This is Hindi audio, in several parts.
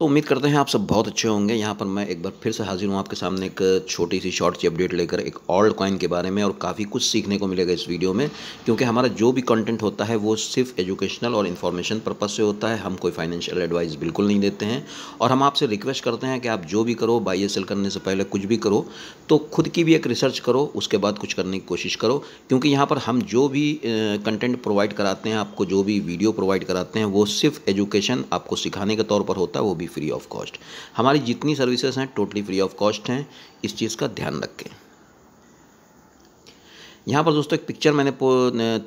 तो उम्मीद करते हैं आप सब बहुत अच्छे होंगे यहाँ पर मैं एक बार फिर से हाजिर हूँ आपके सामने एक छोटी सी शॉर्ट सी अपडेट लेकर एक ऑल्ड कॉइन के बारे में और काफ़ी कुछ सीखने को मिलेगा इस वीडियो में क्योंकि हमारा जो भी कंटेंट होता है वो सिर्फ एजुकेशनल और इन्फॉर्मेशन पर्पज़ से होता है हम कोई फाइनेंशियल एडवाइस बिल्कुल नहीं देते हैं और हम आपसे रिक्वेस्ट करते हैं कि आप जो भी करो बाई एस करने से पहले कुछ भी करो तो खुद की भी एक रिसर्च करो उसके बाद कुछ करने की कोशिश करो क्योंकि यहाँ पर हम जो भी कंटेंट प्रोवाइड कराते हैं आपको जो भी वीडियो प्रोवाइड कराते हैं वो सिर्फ एजुकेशन आपको सिखाने के तौर पर होता है वो भी भी फ्री ऑफ कॉस्ट हमारी जितनी सर्विसेज हैं टोटली फ्री ऑफ कॉस्ट हैं इस चीज़ का ध्यान रखें यहाँ पर दोस्तों एक पिक्चर मैंने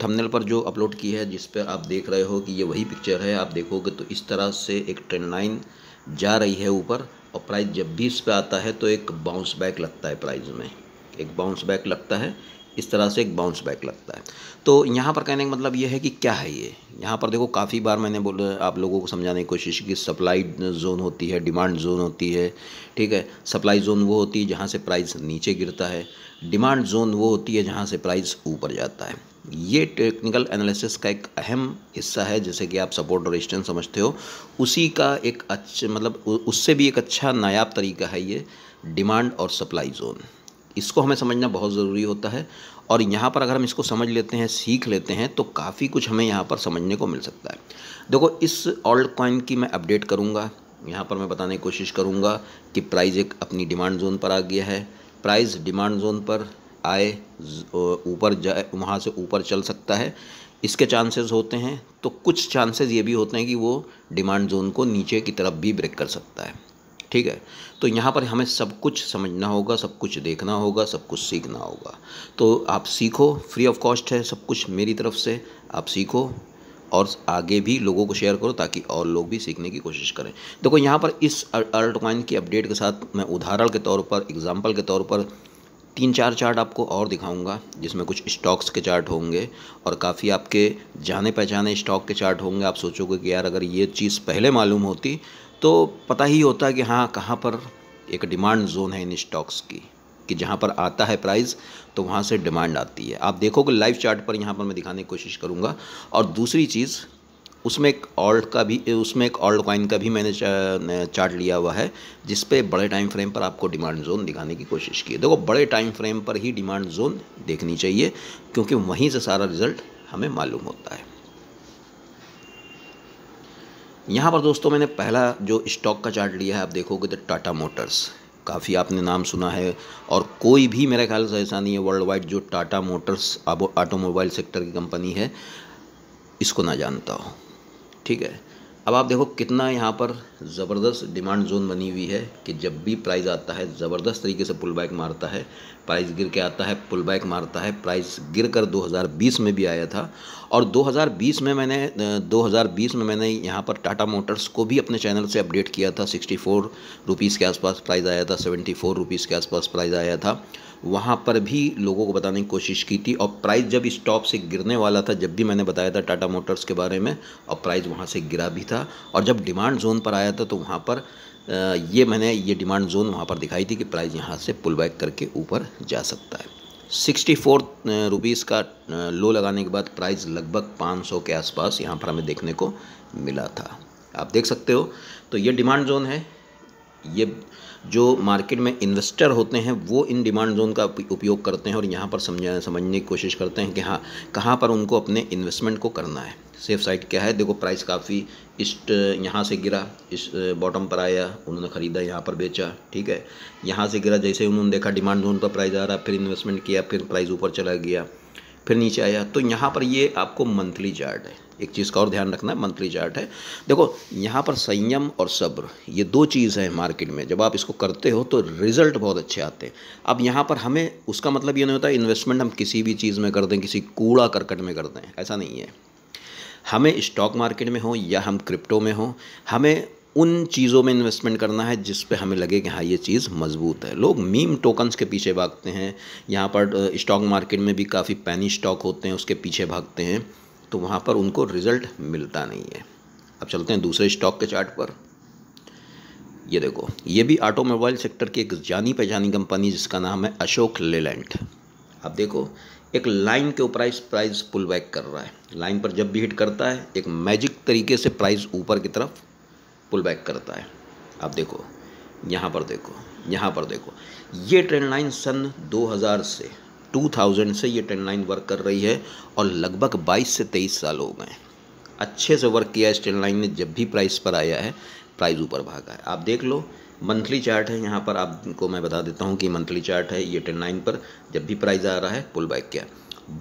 थंबनेल पर जो अपलोड की है जिस पर आप देख रहे हो कि ये वही पिक्चर है आप देखोगे तो इस तरह से एक ट्रेन लाइन जा रही है ऊपर और प्राइस जब भी इस पर आता है तो एक बाउंस बैक लगता है प्राइस में एक बाउंस बैक लगता है इस तरह से एक बाउंस बैक लगता है तो यहाँ पर कहने का मतलब ये है कि क्या है ये यहाँ पर देखो काफ़ी बार मैंने बोल आप लोगों को समझाने की कोशिश की सप्लाई जोन होती है डिमांड जोन होती है ठीक है सप्लाई जोन वो होती है जहाँ से प्राइस नीचे गिरता है डिमांड जोन वो होती है जहाँ से प्राइस ऊपर जाता है ये टेक्निकल एनालिसिस का एक अहम हिस्सा है जैसे कि आप सपोर्ट और रेजिस्टेंस समझते हो उसी का एक अच्छा मतलब उससे भी एक अच्छा नायाब तरीका है ये डिमांड और सप्लाई जोन इसको हमें समझना बहुत ज़रूरी होता है और यहाँ पर अगर हम इसको समझ लेते हैं सीख लेते हैं तो काफ़ी कुछ हमें यहाँ पर समझने को मिल सकता है देखो इस ऑल्ड कॉइन की मैं अपडेट करूँगा यहाँ पर मैं बताने की कोशिश करूँगा कि प्राइस एक अपनी डिमांड जोन पर आ गया है प्राइस डिमांड जोन पर आए ऊपर जाए वहाँ से ऊपर चल सकता है इसके चांसेस होते हैं तो कुछ चांसेस ये भी होते हैं कि वो डिमांड जोन को नीचे की तरफ भी ब्रेक कर सकता है ठीक है तो यहाँ पर हमें सब कुछ समझना होगा सब कुछ देखना होगा सब कुछ सीखना होगा तो आप सीखो फ्री ऑफ कॉस्ट है सब कुछ मेरी तरफ से आप सीखो और आगे भी लोगों को शेयर करो ताकि और लोग भी सीखने की कोशिश करें देखो यहाँ पर इस अर्ट कॉइन की अपडेट के साथ मैं उदाहरण के तौर पर एग्जाम्पल के तौर पर तीन चार चार्ट आपको और दिखाऊंगा जिसमें कुछ स्टॉक्स के चार्ट होंगे और काफ़ी आपके जाने पहचाने स्टॉक के चार्ट होंगे आप सोचोगे कि यार अगर ये चीज़ पहले मालूम होती तो पता ही होता है कि हाँ कहाँ पर एक डिमांड जोन है इन स्टॉक्स की कि जहाँ पर आता है प्राइस तो वहाँ से डिमांड आती है आप देखोगे लाइव चार्ट पर यहाँ पर मैं दिखाने की कोशिश करूँगा और दूसरी चीज़ उसमें एक ऑल्ट का भी उसमें एक ऑल्ट कॉइन का भी मैंने चार्ट लिया हुआ है जिस पे बड़े टाइम फ्रेम पर आपको डिमांड जोन दिखाने की कोशिश की है देखो बड़े टाइम फ्रेम पर ही डिमांड जोन देखनी चाहिए क्योंकि वहीं से सारा रिजल्ट हमें मालूम होता है यहाँ पर दोस्तों मैंने पहला जो स्टॉक का चार्ट लिया है आप देखोगे तो टाटा मोटर्स काफ़ी आपने नाम सुना है और कोई भी मेरे ख्याल से ऐसा नहीं है वर्ल्ड वाइड जो टाटा मोटर्स ऑटोमोबाइल सेक्टर की कंपनी है इसको ना जानता हो ठीक है अब आप देखो कितना यहाँ पर ज़बरदस्त डिमांड जोन बनी हुई है कि जब भी प्राइस आता है ज़बरदस्त तरीके से पुल बैक मारता है प्राइस गिर के आता है पुल बैक मारता है प्राइस गिर कर 2020 में भी आया था और 2020 में मैंने 2020 में मैंने यहाँ पर टाटा मोटर्स को भी अपने चैनल से अपडेट किया था सिक्सटी फोर के आसपास प्राइज़ आया था सेवेंटी फोर के आसपास प्राइज़ आया था वहाँ पर भी लोगों को बताने की कोशिश की थी और प्राइस जब स्टॉप से गिरने वाला था जब भी मैंने बताया था टाटा मोटर्स के बारे में और प्राइस वहाँ से गिरा भी था था और जब डिमांड जोन पर आया था तो वहाँ पर ये मैंने ये डिमांड जोन वहाँ पर दिखाई थी कि प्राइस यहाँ से पुल बैक करके ऊपर जा सकता है सिक्सटी फोर रुपीज़ का लो लगाने के बाद प्राइस लगभग 500 के आसपास यहाँ पर हमें देखने को मिला था आप देख सकते हो तो ये डिमांड जोन है ये जो मार्केट में इन्वेस्टर होते हैं वो इन डिमांड जोन का उपयोग करते हैं और यहाँ पर समझ समझने की कोशिश करते हैं कि हाँ कहाँ पर उनको अपने इन्वेस्टमेंट को करना है सेफ साइड क्या है देखो प्राइस काफ़ी इस्ट यहाँ से गिरा इस बॉटम पर आया उन्होंने ख़रीदा यहाँ पर बेचा ठीक है यहाँ से गिरा जैसे उन्होंने देखा डिमांड जोन पर प्राइस आ रहा फिर इन्वेस्टमेंट किया फिर प्राइस ऊपर चला गया फिर नीचे आया तो यहाँ पर ये आपको मंथली चार्ट है एक चीज़ का और ध्यान रखना है मंथली चार्ट है देखो यहाँ पर संयम और सब्र ये दो चीज़ है मार्केट में जब आप इसको करते हो तो रिजल्ट बहुत अच्छे आते हैं अब यहाँ पर हमें उसका मतलब ये नहीं होता इन्वेस्टमेंट हम किसी भी चीज़ में कर दें किसी कूड़ा करकट में कर दें ऐसा नहीं है हमें स्टॉक मार्केट में हो या हम क्रिप्टो में हो हमें उन चीज़ों में इन्वेस्टमेंट करना है जिस पे हमें लगे कि हाँ ये चीज़ मजबूत है लोग मीम टोकन्स के पीछे भागते हैं यहाँ पर स्टॉक मार्केट में भी काफ़ी पैनी स्टॉक होते हैं उसके पीछे भागते हैं तो वहाँ पर उनको रिज़ल्ट मिलता नहीं है अब चलते हैं दूसरे स्टॉक के चार्ट पर ये देखो ये भी ऑटोमोबाइल सेक्टर की एक जानी पहचानी कंपनी जिसका नाम है अशोक लेलैंड अब देखो एक लाइन के ऊपर प्राइस पुल बैक कर रहा है लाइन पर जब भी हिट करता है एक मैजिक तरीके से प्राइस ऊपर की तरफ पुल बैक करता है अब देखो यहाँ पर देखो यहाँ पर देखो ये ट्रेंड लाइन सन 2000 से 2000 से ये टेन लाइन वर्क कर रही है और लगभग 22 से 23 साल हो गए अच्छे से वर्क किया इस टेन लाइन ने जब भी प्राइस पर आया है प्राइस ऊपर भागा है आप देख लो मंथली चार्ट है यहाँ पर आपको मैं बता देता हूँ कि मंथली चार्ट है ये टेन लाइन पर जब भी प्राइस आ रहा है पुल बैक किया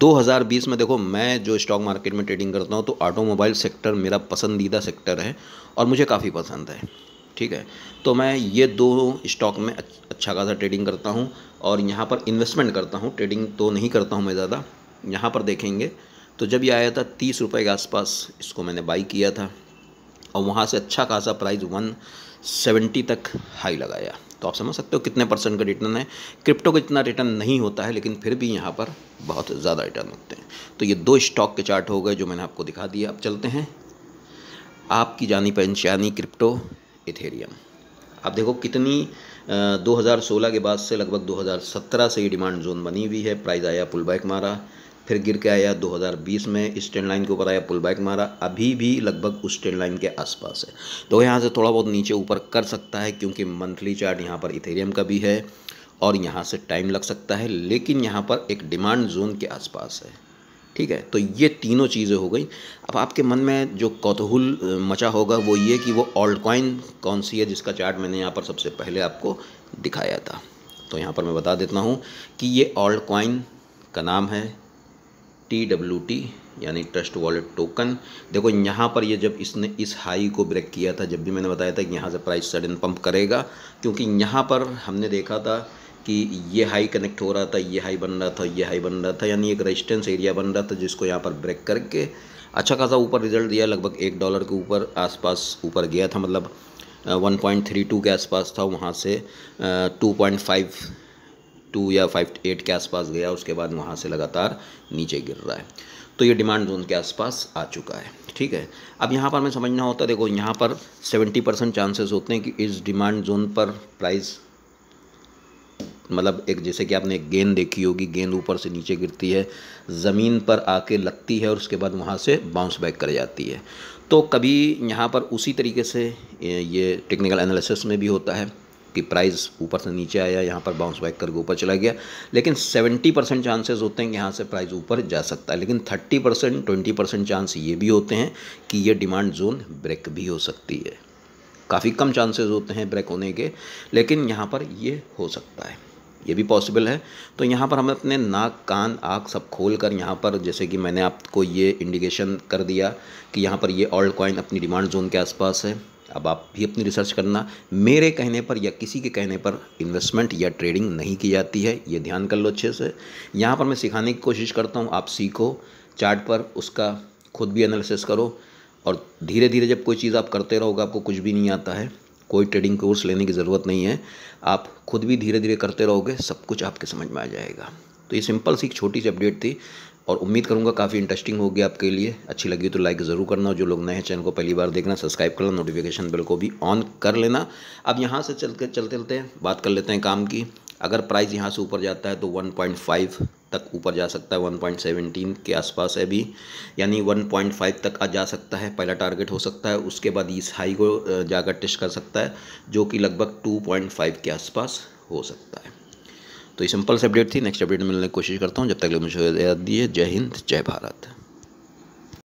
2020 में देखो मैं जो स्टॉक मार्केट में ट्रेडिंग करता हूँ तो ऑटोमोबाइल सेक्टर मेरा पसंदीदा सेक्टर है और मुझे काफ़ी पसंद है ठीक है तो मैं ये दो स्टॉक में अच्छा खासा ट्रेडिंग करता हूँ और यहाँ पर इन्वेस्टमेंट करता हूँ ट्रेडिंग तो नहीं करता हूँ मैं ज़्यादा यहाँ पर देखेंगे तो जब ये आया था तीस रुपये के आसपास इसको मैंने बाई किया था और वहाँ से अच्छा खासा प्राइस वन सेवेंटी तक हाई लगाया तो आप समझ सकते हो कितने परसेंट का रिटर्न है क्रिप्टो का इतना रिटर्न नहीं होता है लेकिन फिर भी यहाँ पर बहुत ज़्यादा रिटर्न होते हैं तो ये दो स्टॉक के चार्ट हो गए जो मैंने आपको दिखा दिया अब चलते हैं आपकी जानी पहचानी क्रिप्टो इथेरियम आप देखो कितनी आ, 2016 के बाद से लगभग 2017 से ये डिमांड जोन बनी हुई है प्राइस आया पुल बैक मारा फिर गिर के आया 2020 में स्टैंड लाइन के ऊपर आया पुल बैक मारा अभी भी लगभग उस स्टैंड लाइन के आसपास है तो यहाँ से थोड़ा बहुत नीचे ऊपर कर सकता है क्योंकि मंथली चार्ट यहाँ पर इथेरियम का भी है और यहाँ से टाइम लग सकता है लेकिन यहाँ पर एक डिमांड जोन के आसपास है ठीक है तो ये तीनों चीज़ें हो गई अब आपके मन में जो कौतूहल मचा होगा वो ये कि वो ऑल्ड कॉइन कौन सी है जिसका चार्ट मैंने यहाँ पर सबसे पहले आपको दिखाया था तो यहाँ पर मैं बता देता हूँ कि ये ऑल्ड कॉइन का नाम है टी डब्ल्यू टी यानी ट्रस्ट वॉलेट टोकन देखो यहाँ पर ये जब इसने इस हाई को ब्रेक किया था जब भी मैंने बताया था कि यहाँ से प्राइस सडन पंप करेगा क्योंकि यहाँ पर हमने देखा था कि ये हाई कनेक्ट हो रहा था ये हाई बन रहा था ये हाई बन रहा था यानी एक रेजिस्टेंस एरिया बन रहा था जिसको यहाँ पर ब्रेक करके अच्छा खासा ऊपर रिजल्ट दिया लगभग एक डॉलर के ऊपर आसपास ऊपर गया था मतलब 1.32 के आसपास था वहाँ से 2.52 टू या फाइव एट के आसपास गया उसके बाद वहाँ से लगातार नीचे गिर रहा है तो ये डिमांड जोन के आसपास आ चुका है ठीक है अब यहाँ पर हमें समझना होता है देखो यहाँ पर 70 परसेंट चांसेस होते हैं कि इस डिमांड जोन पर प्राइस मतलब एक जैसे कि आपने एक गेंद देखी होगी गेंद ऊपर से नीचे गिरती है ज़मीन पर आके लगती है और उसके बाद वहाँ से बाउंस बैक कर जाती है तो कभी यहाँ पर उसी तरीके से ये टेक्निकल एनालिसिस में भी होता है कि प्राइस ऊपर से नीचे आया यहाँ पर बाउंस बैक करके ऊपर चला गया लेकिन 70 परसेंट चांसेज़ होते हैं कि यहाँ से प्राइस ऊपर जा सकता है लेकिन 30 परसेंट ट्वेंटी परसेंट चांस ये भी होते हैं कि ये डिमांड जोन ब्रेक भी हो सकती है काफ़ी कम चांसेस होते हैं ब्रेक होने के लेकिन यहाँ पर ये हो सकता है ये भी पॉसिबल है तो यहाँ पर हमें अपने नाक कान आँख सब खोल कर यहाँ पर जैसे कि मैंने आपको ये इंडिकेशन कर दिया कि यहाँ पर ये ऑल्ड कॉइन अपनी डिमांड जोन के आसपास है अब आप भी अपनी रिसर्च करना मेरे कहने पर या किसी के कहने पर इन्वेस्टमेंट या ट्रेडिंग नहीं की जाती है ये ध्यान कर लो अच्छे से यहाँ पर मैं सिखाने की कोशिश करता हूँ आप सीखो चार्ट पर उसका खुद भी एनालिसिस करो और धीरे धीरे जब कोई चीज़ आप करते रहोगे आपको कुछ भी नहीं आता है कोई ट्रेडिंग कोर्स लेने की ज़रूरत नहीं है आप खुद भी धीरे धीरे करते रहोगे सब कुछ आपके समझ में आ जाएगा तो ये सिंपल सी एक छोटी सी अपडेट थी और उम्मीद करूँगा काफ़ी इंटरेस्टिंग होगी आपके लिए अच्छी लगी तो लाइक ज़रूर करना और जो लोग नए हैं चैनल को पहली बार देखना सब्सक्राइब करना नोटिफिकेशन बिल को भी ऑन कर लेना अब यहाँ से चलते चलते चलते बात कर लेते हैं काम की अगर प्राइस यहाँ से ऊपर जाता है तो 1.5 तक ऊपर जा सकता है 1.17 के आसपास है भी यानी 1.5 तक आ जा सकता है पहला टारगेट हो सकता है उसके बाद इस हाई को जाकर टेस्ट कर सकता है जो कि लगभग 2.5 के आसपास हो सकता है तो ये सिंपल से अपडेट थी नेक्स्ट अपडेट मिलने की कोशिश करता हूँ जब तक मुझे याद दिए जय हिंद जय भारत